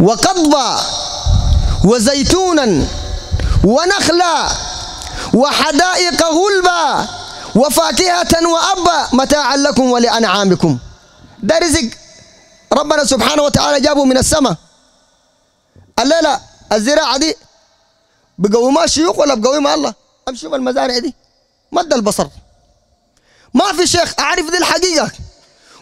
وقضبا وزيتونا ونخلا وحدائق غلبا وفاكهة وأبا متاعا لكم ولأنعامكم ده رزق ربنا سبحانه وتعالى جابه من السماء قال لا الزراعة دي بقومها الشيوخ ولا بقومها الله أمشي المزارع دي مد البصر ما في شيخ أعرف دي الحقيقة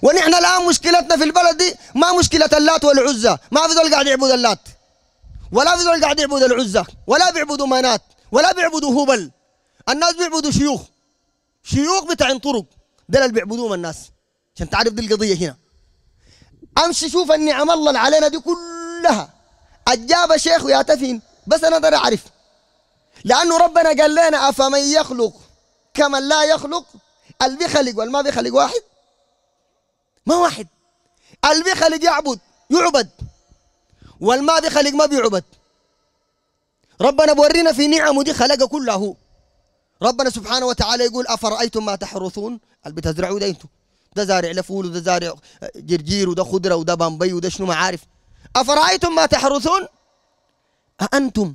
ونحن الآن مشكلتنا في البلد دي ما مشكلة اللات والعزة ما في ذول قاعد يعبد اللات ولا في ذول قاعد يعبد العزة ولا بيعبدوا منات ولا بيعبدوا هبل الناس بيعبدوا شيوخ شيوخ بتاع طرق ده اللي بيعبدوهم الناس عشان تعرف دي القضية هنا امشي شوف النعم الله اللي علينا دي كلها اجاب شيخ ويا تفين بس انا ده اعرف لانه ربنا قال لنا افمن يخلق كمن لا يخلق اللي بيخلق والما بيخلق واحد ما واحد اللي بيخلق يعبد يعبد والما بيخلق ما بيعبد ربنا بورينا في نعمه دي خلق كله ربنا سبحانه وتعالى يقول أفرأيتم ما تحرثون اللي بتزرعوا ده انتم ده زارع لفول وده زارع آه، جرجير وده خضرة وده بامبي وده شنو ما عارف أفرأيتم ما تحرثون أأنتم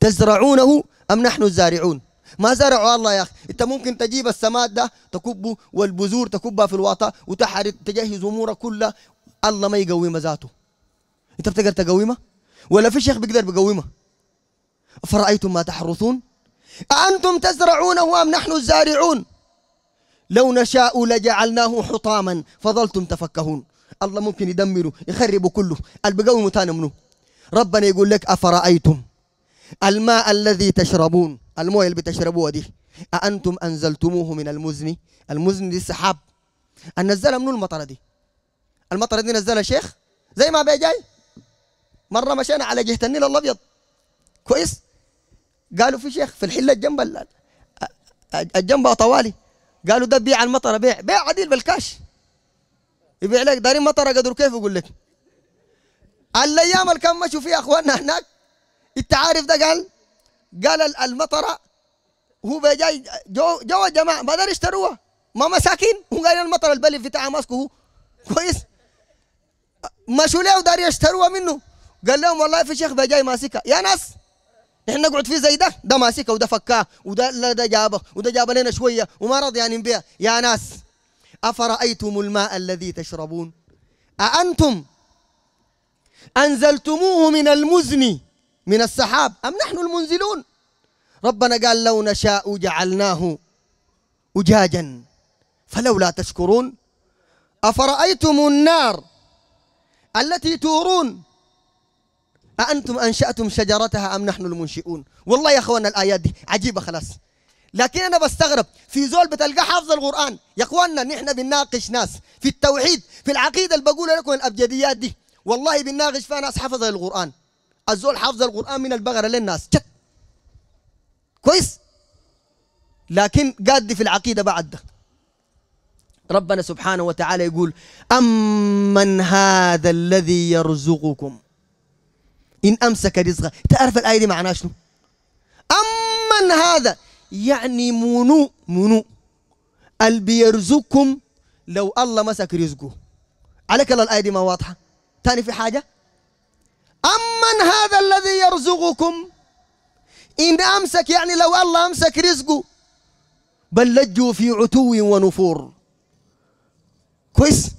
تزرعونه أم نحن الزارعون ما زرعوا الله يا اخي انت ممكن تجيب السماد ده تكبه والبذور تكبها في الوطا وتحرق تجهز امورك كلها الله ما يقوم ذاته انت بتقدر تقومه ولا في شيخ بيقدر بيقومه افرايتم ما تحرثون أأنتم تزرعونه أم نحن الزارعون لو نشاء لجعلناه حطاما فظلتم تفكهون الله ممكن يدمره يخربه كله البقوم تاني منه ربنا يقول لك أفرأيتم الماء الذي تشربون المويه اللي بتشربوها دي أأنتم أنزلتموه من المزن المزن دي السحاب نزلها منو المطره دي المطره دي نزلها شيخ زي ما بي جاي مره مشينا على جهه النيل الابيض كويس قالوا في شيخ في الحله الجنب الجنب طوالي قالوا ده بيع المطره بيع بيع عديل بالكاش يبيع لك دارين مطره قدر كيف يقول لك الايام اللي كان مشوا فيها اخواننا هناك انت عارف ده قال قال المطره هو جاي جو جو جماعه ما دار يشتروها ما مساكين هو قال المطر البلد بتاعها ماسكه هو كويس مشوا ليه ودار يشتروها منه قال لهم والله في شيخ جاي ماسكها يا ناس نحن نقعد فيه زي ده ده ماسكها وده فكاه وده ده جابه وده جاب لنا شويه وما رض يعني نبيع يا ناس افرايتم الماء الذي تشربون اانتم انزلتموه من المزن من السحاب أم نحن المنزلون ربنا قال لو نشاء جعلناه أجاجا فلولا تشكرون أفرأيتم النار التي تورون أأنتم أنشأتم شجرتها أم نحن المنشئون والله يا أخوانا الآيات دي عجيبة خلاص لكن أنا بستغرب في زول بتلقى حافظ القرآن يا أخوانا نحن بنناقش ناس في التوحيد في العقيدة اللي بقول لكم الأبجديات دي والله بنناقش فيها ناس حفظ القرآن الزول حافظ القرآن من البقرة للناس شك كويس لكن قادي في العقيدة بعد ده ربنا سبحانه وتعالى يقول أمن هذا الذي يرزقكم إن أمسك رزقه تعرف الآية دي معناها شنو أمن هذا يعني منو منو اللي بيرزقكم لو الله مسك رزقه عليك الله الآية دي ما واضحة ثاني في حاجة أمن هذا الذي يرزقكم إن أمسك يعني لو الله أمسك رزقه بل لجوا في عتو ونفور كويس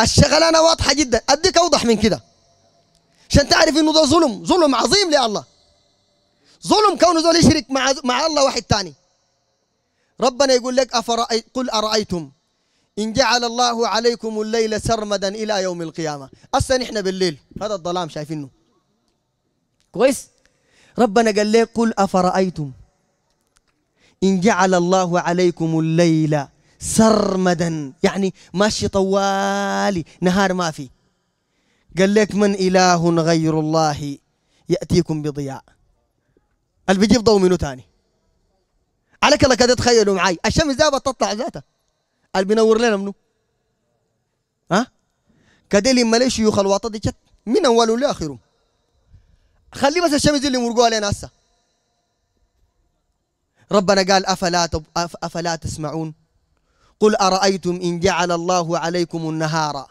الشغلانة واضحة جدا أديك أوضح من كده عشان تعرف إنه ده ظلم ظلم عظيم لله ظلم كونه ذول يشرك مع مع الله واحد تاني ربنا يقول لك أفرأي قل أرأيتم إن جعل الله عليكم الليل سرمدا إلى يوم القيامة أصلا إحنا بالليل هذا الظلام شايفينه كويس ربنا قال لي قل أفرأيتم إن جعل الله عليكم الليل سرمدا يعني ماشي طوالي نهار ما في قال لك من إله غير الله يأتيكم بضياء اللي بيجيب ضوء منه تاني عليك الله كده تخيلوا معي الشمس ذا بتطلع ذاتها قال بينور لنا منو ها كده ما ليش شيوخ الواطه دي كت من اوله لاخره خلي بس الشمس اللي مرقوا علينا هسه ربنا قال افلا تب... أف... افلا تسمعون قل ارايتم ان جعل الله عليكم النهار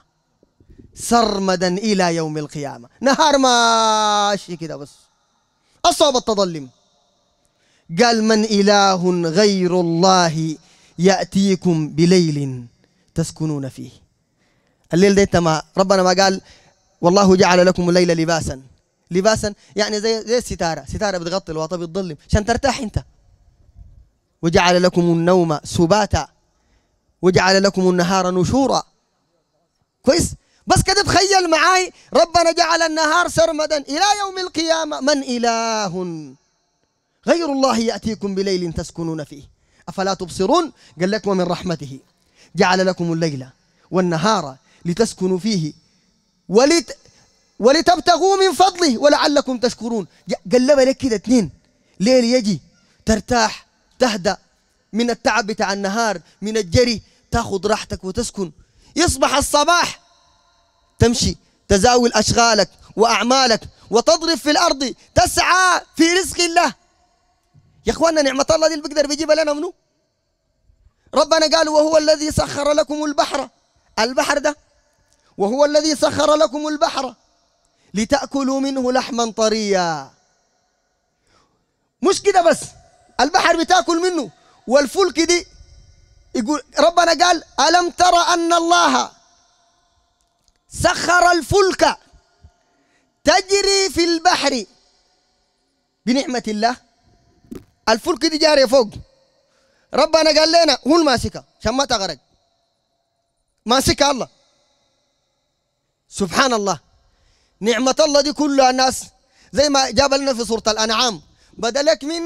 سرمدا الى يوم القيامه نهار ماشي كده بس اصاب التظلم قال من اله غير الله يأتيكم بليل تسكنون فيه الليل ده تما ربنا ما قال والله جعل لكم الليل لباسا لباسا يعني زي زي الستاره ستاره بتغطي الوطا بتظلم عشان ترتاح انت وجعل لكم النوم سباتا وجعل لكم النهار نشورا كويس بس كده تخيل معاي ربنا جعل النهار سرمدا الى يوم القيامه من اله غير الله ياتيكم بليل تسكنون فيه أفلا تبصرون قال لك ومن رحمته جعل لكم الليل والنهار لتسكنوا فيه ولت ولتبتغوا من فضله ولعلكم تشكرون قلب لك كده اثنين ليل يجي ترتاح تهدى من التعب بتاع النهار من الجري تاخذ راحتك وتسكن يصبح الصباح تمشي تزاول أشغالك وأعمالك وتضرب في الأرض تسعى في رزق الله يا إخواننا نعمة الله دي اللي بيقدر بيجيبها لنا منو؟ ربنا قال وهو الذي سخر لكم البحر البحر ده وهو الذي سخر لكم البحر لتأكلوا منه لحما طريا مش كده بس البحر بتاكل منه والفلك دي يقول ربنا قال ألم ترى أن الله سخر الفلك تجري في البحر بنعمة الله الفلك دي جارية فوق ربنا قال لنا هو الماسكة عشان ما تغرق ماسكها الله سبحان الله نعمة الله دي كلها الناس زي ما جاب لنا في سورة الأنعام بدلك من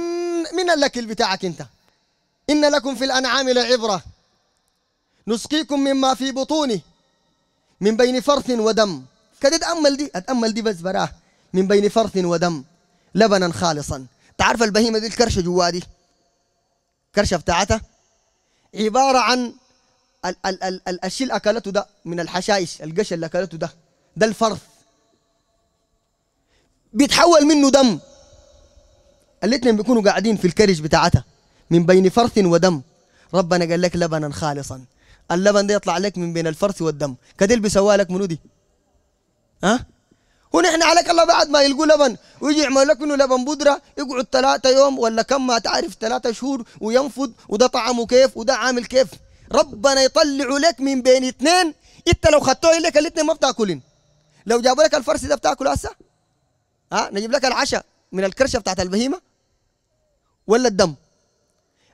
من الأكل بتاعك أنت إن لكم في الأنعام لعبرة نسقيكم مما في بطونه من بين فرث ودم كده أتأمل دي أتأمل دي بس براه من بين فرث ودم لبنا خالصا تعرف البهيمة دي الكرشة جوا دي الكرشه بتاعتها عباره عن ال ال ال ال الشيء اللي اكلته ده من الحشائش القش اللي اكلته ده ده الفرث بيتحول منه دم الاثنين بيكونوا قاعدين في الكرش بتاعتها من بين فرث ودم ربنا قال لك لبنا خالصا اللبن ده يطلع لك من بين الفرث والدم كده اللي بيسوى لك منو دي ها أه؟ ونحن عليك الله بعد ما يلقوا لبن ويجي يعمل لك منه لبن بودره يقعد ثلاثه يوم ولا كم ما تعرف ثلاثه شهور وينفض وده طعمه كيف وده عامل كيف ربنا يطلع لك من بين اثنين انت لو خدتوه لك الاثنين ما بتاكلين لو جابوا لك الفرس ده بتاكله هسه ها نجيب لك العشاء من الكرشه بتاعت البهيمه ولا الدم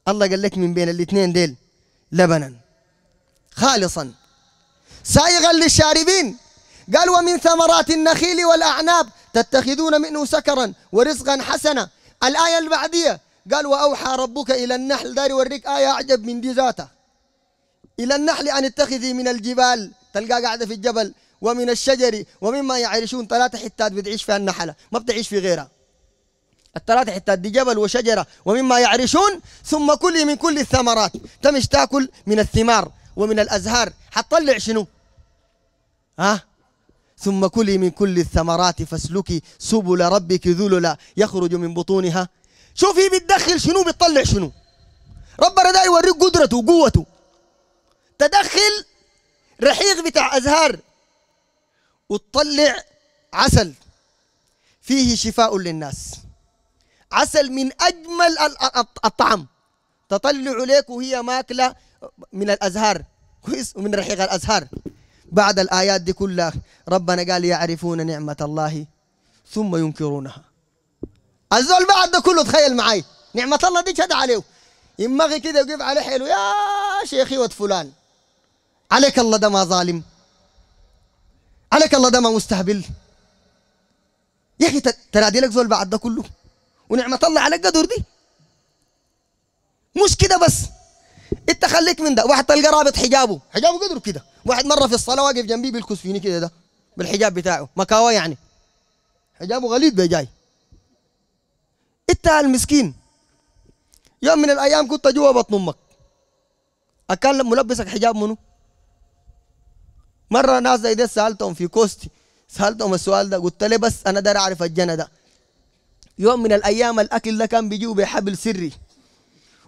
الله قال لك من بين الاثنين ديل لبنا خالصا سائغا للشاربين قال ومن ثمرات النخيل والأعناب تتخذون منه سكرا ورزقا حسنا الآية البعدية قال وأوحى ربك إلى النحل داري يوريك آية أعجب من دي ذاته إلى النحل أن اتخذي من الجبال تلقى قاعدة في الجبل ومن الشجر ومما يعيشون ثلاثة حتات بتعيش فيها النحلة ما بتعيش في غيرها الثلاثة حتات دي جبل وشجرة ومما يعرشون ثم كلي من كل الثمرات تمش تاكل من الثمار ومن الأزهار حتطلع شنو ها ثم كلي من كل الثمرات فاسلكي سبل ربك ذللا يخرج من بطونها شوفي بتدخل شنو بتطلع شنو ربنا ده يوريك قدرته وقوته تدخل رحيق بتاع أزهار وتطلع عسل فيه شفاء للناس عسل من أجمل الطعم تطلع عليك وهي ماكلة من الأزهار كويس ومن رحيق الأزهار بعد الآيات دي كلها ربنا قال يعرفون نعمة الله ثم ينكرونها الزول بعد ده كله تخيل معي نعمة الله دي شد عليه يمغي كده وقف عليه حلو يا شيخي ود فلان عليك الله ده ما ظالم عليك الله ده ما مستهبل يا اخي دي لك زول بعد ده كله ونعمة الله على قدر دي مش كده بس انت خليك من ده واحد تلقى رابط حجابه حجابه قدره كده واحد مره في الصلاه واقف جنبي بيلكس فيني كده ده بالحجاب بتاعه مكاوى يعني حجابه غليظ ده جاي انت المسكين يوم من الايام كنت جوا بطن امك اكان ملبسك حجاب منو مره ناس زي ده سالتهم في كوستي سالتهم السؤال ده قلت له بس انا داري اعرف الجنه ده يوم من الايام الاكل ده كان بيجيبه بحبل سري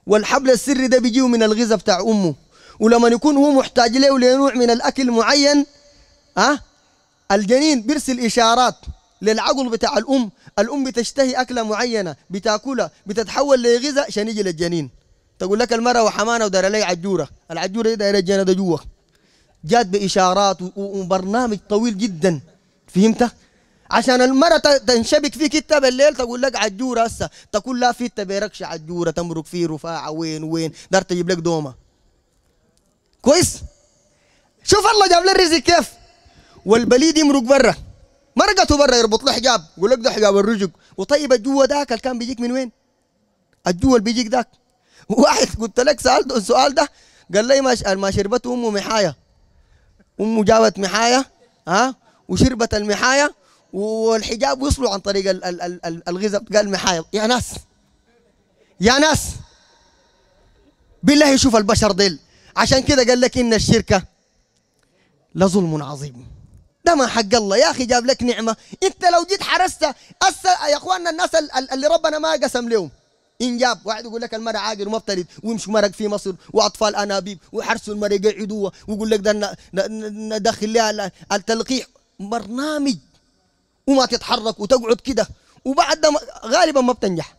والحبل السري ده بيجيه من الغذاء بتاع امه ولما يكون هو محتاج له لنوع من الاكل معين ها الجنين بيرسل اشارات للعقل بتاع الام الام بتشتهي اكله معينه بتاكلها بتتحول لغذاء عشان يجي للجنين تقول لك المراه وحمانه ودار لي عجوره العجوره دي دايره الجنه ده جوا جات باشارات وبرنامج طويل جدا فهمت عشان المرة تنشبك فيك انت بالليل تقول لك عجورة هسا تقول لا في تبيركش عجورة تمرق في رفاعة وين وين دار تجيب لك دومة كويس شوف الله جاب لي الرزق كيف والبليد يمرق برا مرقته برا يربط له حجاب يقول لك ده حجاب الرزق وطيب الجوة ذاك اللي كان بيجيك من وين الجوة اللي بيجيك ذاك واحد قلت لك سالته السؤال ده قال لي ما ما شربته امه محايه امه جابت محايه ها وشربت المحايه والحجاب وصلوا عن طريق الغذاء قال محايض يا ناس يا ناس بالله يشوف البشر ديل عشان كده قال لك ان الشركه لظلم عظيم ده ما حق الله يا اخي جاب لك نعمه انت لو جيت حرست أس يا اخواننا الناس اللي ربنا ما قسم لهم انجاب واحد يقول لك المرأة عاقل ومفترض ويمشوا مرق في مصر واطفال انابيب ويحرسوا المرأة يقعدوها ويقول لك ده ندخل لها التلقيح برنامج وما تتحرك وتقعد كده وبعد ده غالبا ما بتنجح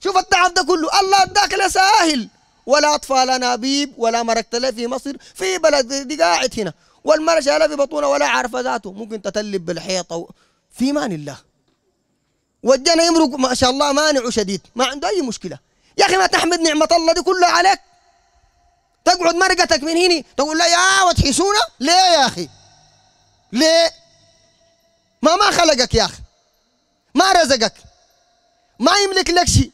شوف التعب ده كله الله اداك ساهل ولا اطفال انابيب ولا مرقت له في مصر في بلد دي قاعد هنا والمرة لا في بطونه ولا عارفة ذاته ممكن تتلب بالحيطة و... في مان الله والجنة يمرق ما شاء الله مانع شديد ما عنده أي مشكلة يا أخي ما تحمد نعمة الله دي كلها عليك تقعد مرقتك من هنا تقول لا يا وتحسونا ليه يا أخي ليه ما ما خلقك يا أخي ما رزقك ما يملك لك شيء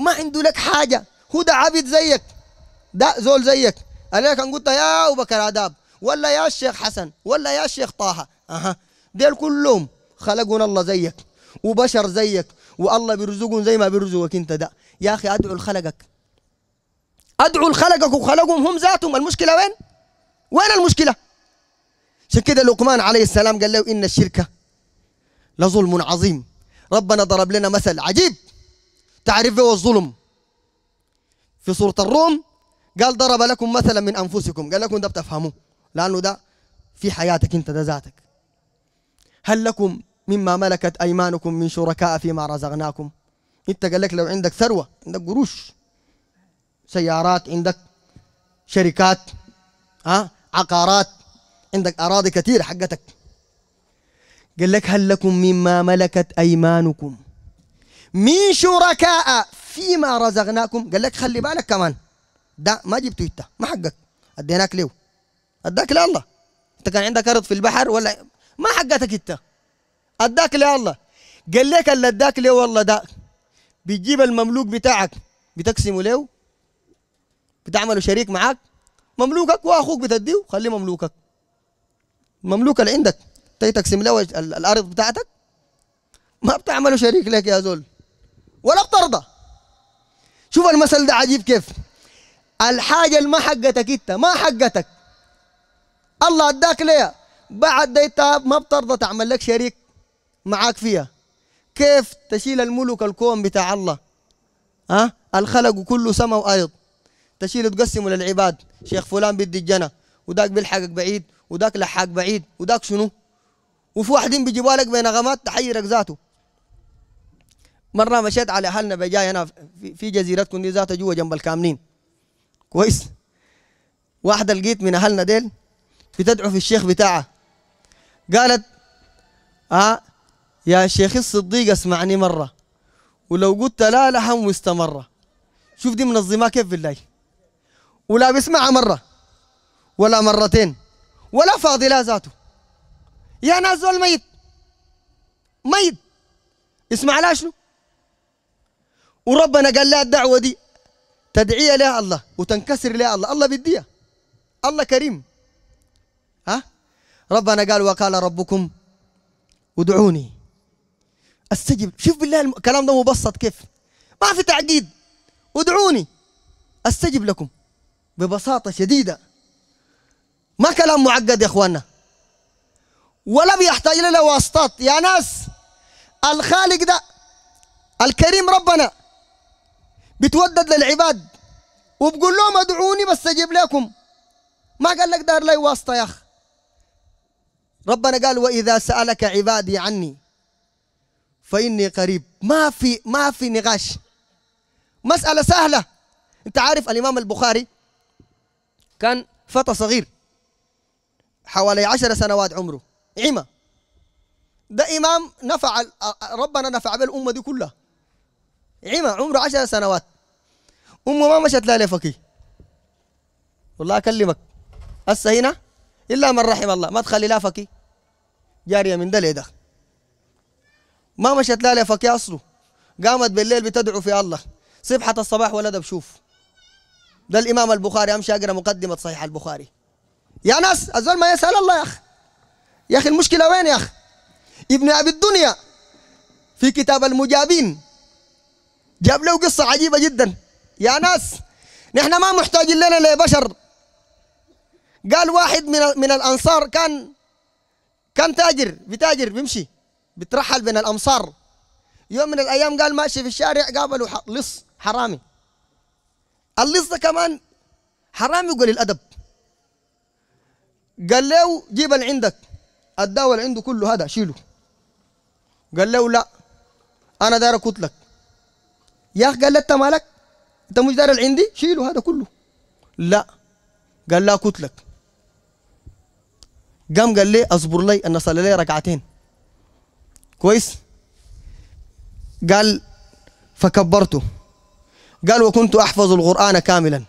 ما عنده لك حاجة هو ده عبد زيك ده زول زيك أنا كان قلت يا أبو بكر آداب ولا يا الشيخ حسن ولا يا الشيخ طه أها ديل كلهم خلقنا الله زيك وبشر زيك والله بيرزقهم زي ما بيرزقك انت ده يا اخي ادعو لخلقك ادعو لخلقك وخلقهم هم ذاتهم المشكله وين؟ وين المشكله؟ عشان كده لقمان عليه السلام قال له ان الشركه لظلم عظيم ربنا ضرب لنا مثل عجيب تعرف هو الظلم في سورة الروم قال ضرب لكم مثلا من أنفسكم قال لكم ده بتفهموه لأنه ده في حياتك أنت ده ذاتك هل لكم مما ملكت أيمانكم من شركاء فيما رزقناكم أنت قال لك لو عندك ثروة عندك قروش سيارات عندك شركات ها عقارات عندك أراضي كثيرة حقتك قال لك هل لكم مما ملكت أيمانكم من شركاء فيما رزقناكم قال لك خلي بالك كمان ده ما جبته انت ما حقك اديناك له اداك لله انت كان عندك ارض في البحر ولا ما حقتك انت اداك لله قال لك اللي اداك له والله ده بتجيب المملوك بتاعك بتقسمه له بتعمله شريك معاك مملوكك واخوك بتديه خليه مملوكك مملوك اللي عندك تقسم له الارض بتاعتك ما بتعمله شريك لك يا زول ولا بترضى شوف المثل ده عجيب كيف الحاجة اللي ما حقتك انت ما حقتك الله اداك ليها بعد ده ما بترضى تعمل لك شريك معاك فيها كيف تشيل الملك الكون بتاع الله ها الخلق كله سما وارض تشيل تقسمه للعباد شيخ فلان بدي الجنه وذاك بيلحقك بعيد وذاك لحاق بعيد وذاك شنو وفي واحدين بيجيبوا لك بنغمات تحيرك ذاته مرة مشيت على أهلنا بجاي أنا في جزيرتكم دي ذاتها جوا جنب الكاملين كويس واحدة لقيت من أهلنا ديل بتدعو في الشيخ بتاعها قالت آه يا شيخ الصديق اسمعني مرة ولو قلت لا لحم واستمر شوف دي منظمة كيف بالله ولا بيسمعها مرة ولا مرتين ولا فاضي لا ذاته يا ناس زول ميت ميت اسمع لها شنو وربنا قال لها الدعوة دي تدعية لها الله وتنكسر لها الله الله بديها الله كريم ها ربنا قال وقال ربكم ودعوني استجب شوف بالله الكلام ده مبسط كيف ما في تعقيد ادعوني استجب لكم ببساطه شديده ما كلام معقد يا اخواننا ولا بيحتاج لنا واسطات يا ناس الخالق ده الكريم ربنا بتودد للعباد وبقول لهم ادعوني بس اجيب لكم ما قال لك دار لي واسطه يا اخ ربنا قال واذا سالك عبادي عني فاني قريب ما في ما في نقاش مساله سهله انت عارف الامام البخاري كان فتى صغير حوالي عشر سنوات عمره عمى ده إمام نفع ربنا نفع بالأمة دي كلها عمى عمره عشر سنوات أمه ما مشت لا لفقي والله أكلمك هسه هنا إلا من رحم الله ما تخلي لا فقيه جارية من ده ما مشت لا لفقي أصله قامت بالليل بتدعو في الله صبحة الصباح ولدها بشوف ده الإمام البخاري أمشي أقرأ مقدمة صحيح البخاري يا ناس الزول ما يسأل الله يا أخي يا أخي المشكلة وين يا أخي ابن أبي الدنيا في كتاب المجابين جاب له قصة عجيبة جدا يا ناس نحن ما محتاجين لنا لبشر قال واحد من من الأنصار كان كان تاجر بتاجر بيمشي بترحل بين الأمصار يوم من الأيام قال ماشي في الشارع قابله لص حرامي اللص ده كمان حرامي وقليل الأدب قال له جيب اللي عندك الدواء عنده كله هذا شيله قال له لا انا داير كتلك يا اخي قال له انت مالك انت مش داير عندي شيله هذا كله لا قال لا كتلك قام قال لي اصبر لي ان صلي لي ركعتين كويس قال فكبرته قال وكنت احفظ القران كاملا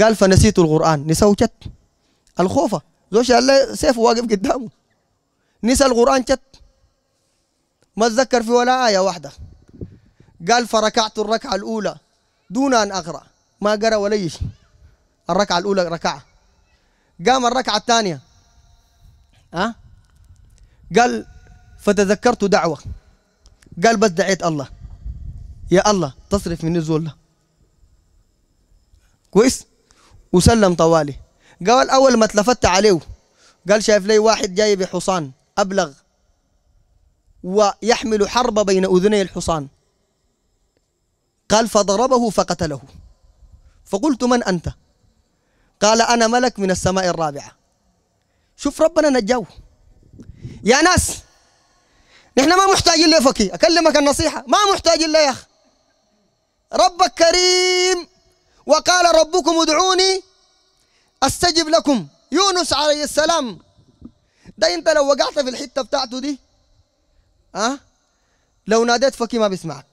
قال فنسيت القران نسوت الخوفه زول الله سيف واقف قدامه نسى القرآن شت ما تذكر في ولا آية واحدة قال فركعت الركعة الأولى دون أن أقرأ ما قرأ ولا شيء الركعة الأولى ركعة قام الركعة الثانية ها أه؟ قال فتذكرت دعوة قال بس دعيت الله يا الله تصرف مني الزول كويس وسلم طوالي قال أول ما تلفت عليه قال شايف لي واحد جاي بحصان أبلغ ويحمل حرب بين أذني الحصان قال فضربه فقتله فقلت من أنت قال أنا ملك من السماء الرابعة شوف ربنا نجاه يا ناس نحن ما محتاجين لفكي أكلمك النصيحة ما محتاجين يا أخ ربك كريم وقال ربكم ادعوني استجب لكم يونس عليه السلام ده انت لو وقعت في الحته بتاعته دي ها لو ناديت فكي ما بيسمعك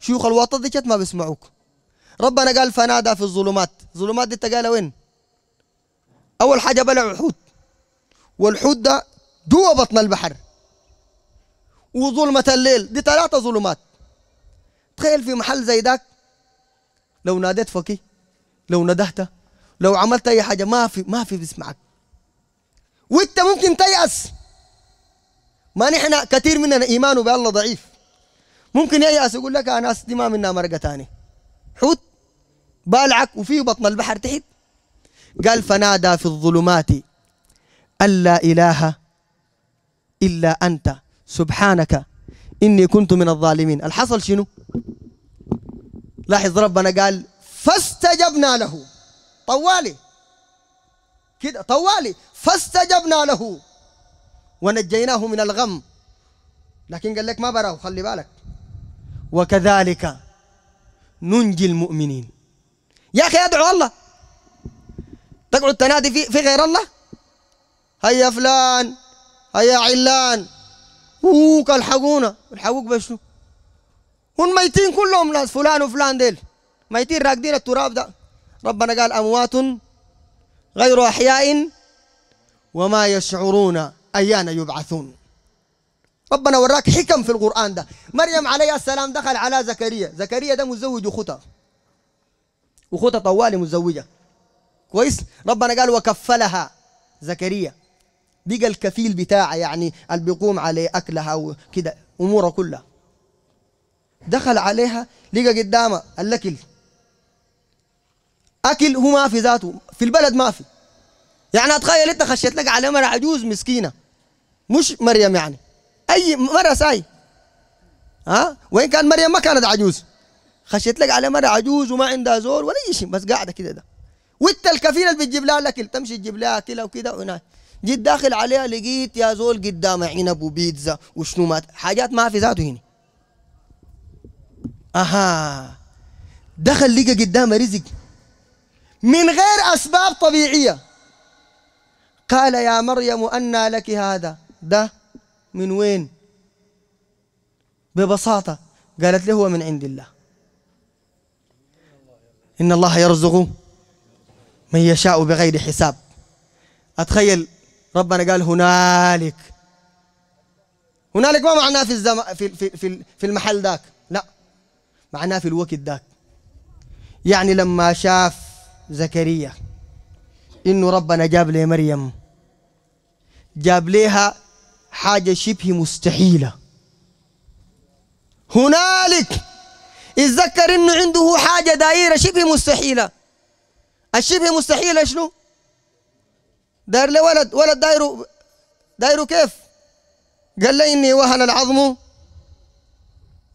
شيوخ الوطن دي ما بيسمعوك ربنا قال فنادى في الظلمات الظلمات دي انت وين اول حاجه بلعوا الحوت والحوت ده جوا بطن البحر وظلمة الليل دي ثلاثة ظلمات تخيل في محل زي داك لو ناديت فكي لو ندهته لو عملت اي حاجه ما في ما في بيسمعك وانت ممكن تيأس ما نحن كثير مننا ايمانه بالله ضعيف ممكن ييأس يقول لك انا دي ما منها مرقه ثانيه حوت بالعك وفي بطن البحر تحت قال فنادى في الظلمات أن لا إله إلا أنت سبحانك إني كنت من الظالمين الحصل شنو لاحظ ربنا قال فاستجبنا له طوالي كده طوالي فاستجبنا له ونجيناه من الغم لكن قال لك ما براه خلي بالك وكذلك ننجي المؤمنين يا اخي ادعو الله تقعد تنادي في, في غير الله هيا فلان هيا علان اوك الحقونا الحقوك بس هم ميتين كلهم ناس فلان وفلان ديل ميتين راكدين التراب ده ربنا قال أموات غير أحياء وما يشعرون أيان يبعثون ربنا وراك حكم في القرآن ده مريم عليه السلام دخل على زكريا زكريا ده مزوج أخوتها أخوتها طوالي مزوجة كويس ربنا قال وكفلها زكريا بقى الكفيل بتاعه يعني اللي بيقوم عليه أكلها وكده أموره كلها دخل عليها لقى قدامه الأكل اكل هو ما في ذاته في البلد ما في يعني اتخيل انت خشيت لك على مرة عجوز مسكينه مش مريم يعني اي مره ساي ها وين كان مريم ما كانت عجوز خشيت لك على مرة عجوز وما عندها زور ولا اي شيء بس قاعده كده ده وانت الكفيل اللي بتجيب لها الاكل تمشي تجيب لها اكل وكده وهناك جيت داخل عليها لقيت يا زول قدام عنب وبيتزا وشنو مات حاجات ما في ذاته هنا اها دخل لقى قدامه رزق من غير أسباب طبيعية قال يا مريم أنى لك هذا ده من وين ببساطة قالت له هو من عند الله إن الله يرزق من يشاء بغير حساب أتخيل ربنا قال هنالك هنالك ما معناه في الزم... في في في, في المحل ذاك لا معناه في الوقت ذاك يعني لما شاف زكريا إنه ربنا جاب لي مريم جاب ليها حاجة شبه مستحيلة هنالك اتذكر إنه عنده حاجة دائرة شبه مستحيلة الشبه مستحيلة شنو؟ داير لي ولد ولد دايره دايره كيف؟ قال لي إني وهن العظم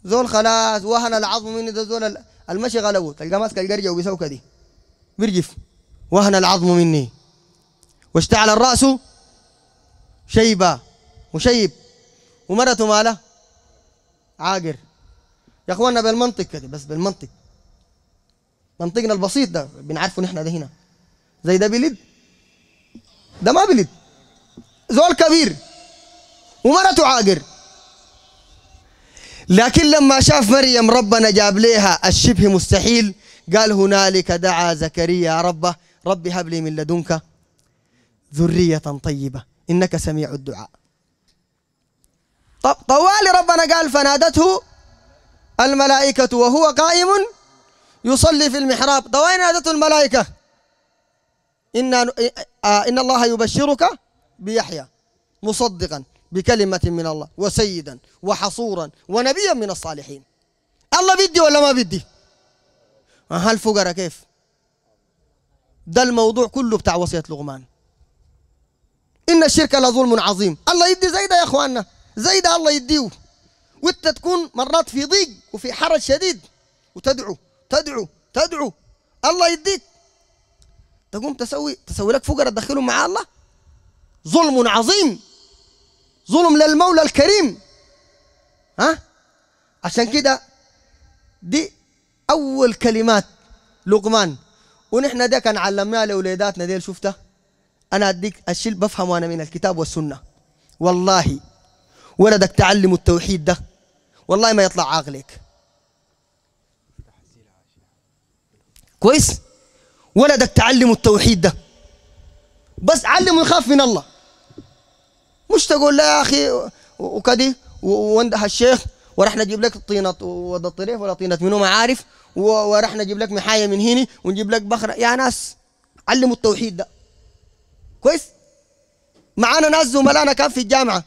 زول خلاص وهن العظم إني ده زول المشي غلبه تلقى ماسك القرجة وبيسوكة دي برجف وهن العظم مني واشتعل الرأس شيبا وشيب ومرته ماله عاقر يا اخوانا بالمنطق كده بس بالمنطق منطقنا البسيط ده بنعرفه نحن ده هنا زي ده بلد ده ما بلد زول كبير ومرته عاقر لكن لما شاف مريم ربنا جاب ليها الشبه مستحيل قال هنالك دعا زكريا ربه ربي هب لي من لدنك ذرية طيبة إنك سميع الدعاء طب طوالي ربنا قال فنادته الملائكة وهو قائم يصلي في المحراب طوالي نادته الملائكة إن, إن الله يبشرك بيحيى مصدقا بكلمة من الله وسيدا وحصورا ونبيا من الصالحين الله بدي ولا ما بدي ها آه، الفقراء كيف ده الموضوع كله بتاع وصية لغمان إن الشرك لظلم عظيم الله يدي زي ده يا إخواننا زي ده الله يديه وانت تكون مرات في ضيق وفي حرج شديد وتدعو تدعو تدعو الله يديك تقوم تسوي تسوي لك فقراء تدخلهم مع الله ظلم عظيم ظلم للمولى الكريم ها عشان كده دي أول كلمات لقمان ونحن ده كان علمناه لأولاداتنا ديل شفته أنا أديك الشيء بفهمه أنا من الكتاب والسنة والله ولدك تعلم التوحيد ده والله ما يطلع عاقلك كويس ولدك تعلم التوحيد ده بس علمه يخاف من الله مش تقول لا يا أخي وكدي وانده الشيخ ورح نجيب لك الطينه وضد الطريف ولا طينه منو ما عارف ورح نجيب لك محايه من هنا ونجيب لك بخره يا ناس علموا التوحيد ده كويس معانا ناس زملائنا كان في الجامعه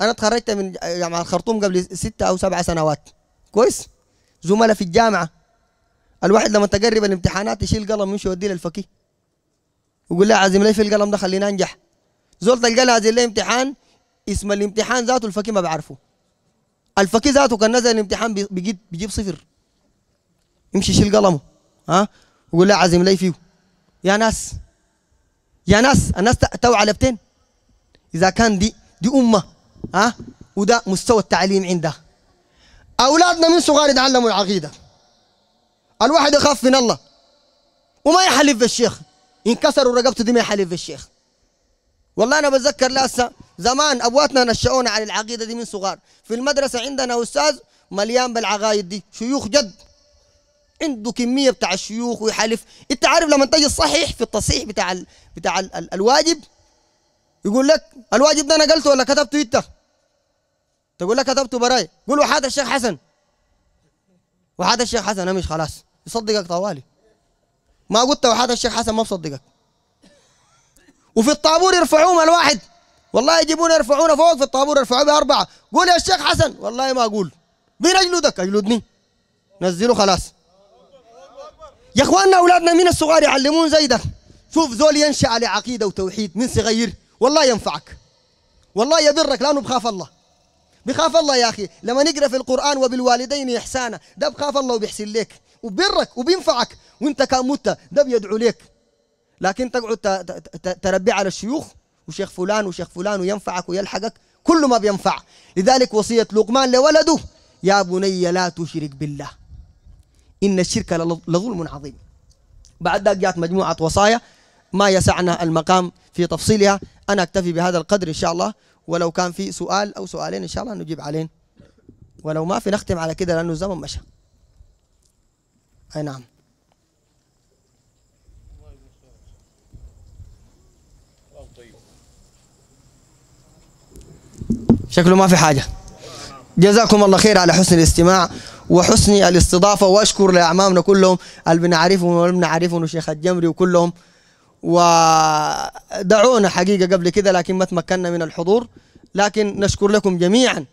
انا تخرجت من جامعه يعني الخرطوم قبل ستة او سبعة سنوات كويس زملاء في الجامعه الواحد لما تقرب الامتحانات يشيل قلم يمشي يوديه للفقيه يقول له عازم لي في القلم ده خلينا انجح زول تلقى لي امتحان اسم الامتحان ذاته الفقيه ما بعرفه الفقيه ذاته كان نزل الامتحان بيجيب بيجيب صفر يمشي يشيل قلمه ها ويقول لا عازم لي فيه يا ناس يا ناس الناس تو علبتين اذا كان دي دي امه ها وده مستوى التعليم عندها اولادنا من صغار يتعلموا العقيده الواحد يخاف من الله وما يحلف بالشيخ انكسروا رقبته دي ما يحلف بالشيخ والله انا بتذكر لسه زمان أبواتنا نشأونا على العقيدة دي من صغار في المدرسة عندنا أستاذ مليان بالعقايد دي شيوخ جد عنده كمية بتاع الشيوخ ويحلف أنت عارف لما تجي الصحيح في التصحيح بتاع ال... بتاع ال... ال... الواجب يقول لك الواجب ده أنا قلته ولا كتبته أنت تقول لك كتبته براي قول وحاد الشيخ حسن وحاد الشيخ حسن مش خلاص يصدقك طوالي ما قلت وحاد الشيخ حسن ما بصدقك وفي الطابور يرفعوه الواحد والله يجيبونا يرفعونا فوق في الطابور يرفعوا بأربعة قول يا شيخ حسن والله ما أقول مين أجلدك أجلدني نزلوا خلاص يا اخواننا اولادنا من الصغار يعلمون زي ده شوف زول ينشا على عقيده وتوحيد من صغير والله ينفعك والله يبرك لانه بخاف الله بخاف الله يا اخي لما نقرا في القران وبالوالدين احسانا ده بخاف الله وبيحسن لك وبرك وبينفعك وانت كان مت ده بيدعو لك لكن تقعد تربي على الشيوخ وشيخ فلان وشيخ فلان وينفعك ويلحقك كل ما بينفع لذلك وصية لقمان لولده يا بني لا تشرك بالله إن الشرك لظلم عظيم بعد ذلك جاءت مجموعة وصايا ما يسعنا المقام في تفصيلها أنا أكتفي بهذا القدر إن شاء الله ولو كان في سؤال أو سؤالين إن شاء الله نجيب عليه ولو ما في نختم على كده لأنه الزمن مشى أي نعم شكله ما في حاجة جزاكم الله خير على حسن الاستماع وحسن الاستضافة وأشكر لأعمامنا كلهم اللي بنعرفهم بنعرفهم وشيخ الجمري وكلهم ودعونا حقيقة قبل كده لكن ما تمكنا من الحضور لكن نشكر لكم جميعا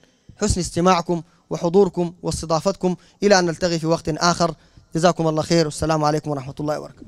حسن استماعكم وحضوركم واستضافتكم إلى أن نلتقي في وقت آخر جزاكم الله خير والسلام عليكم ورحمة الله وبركاته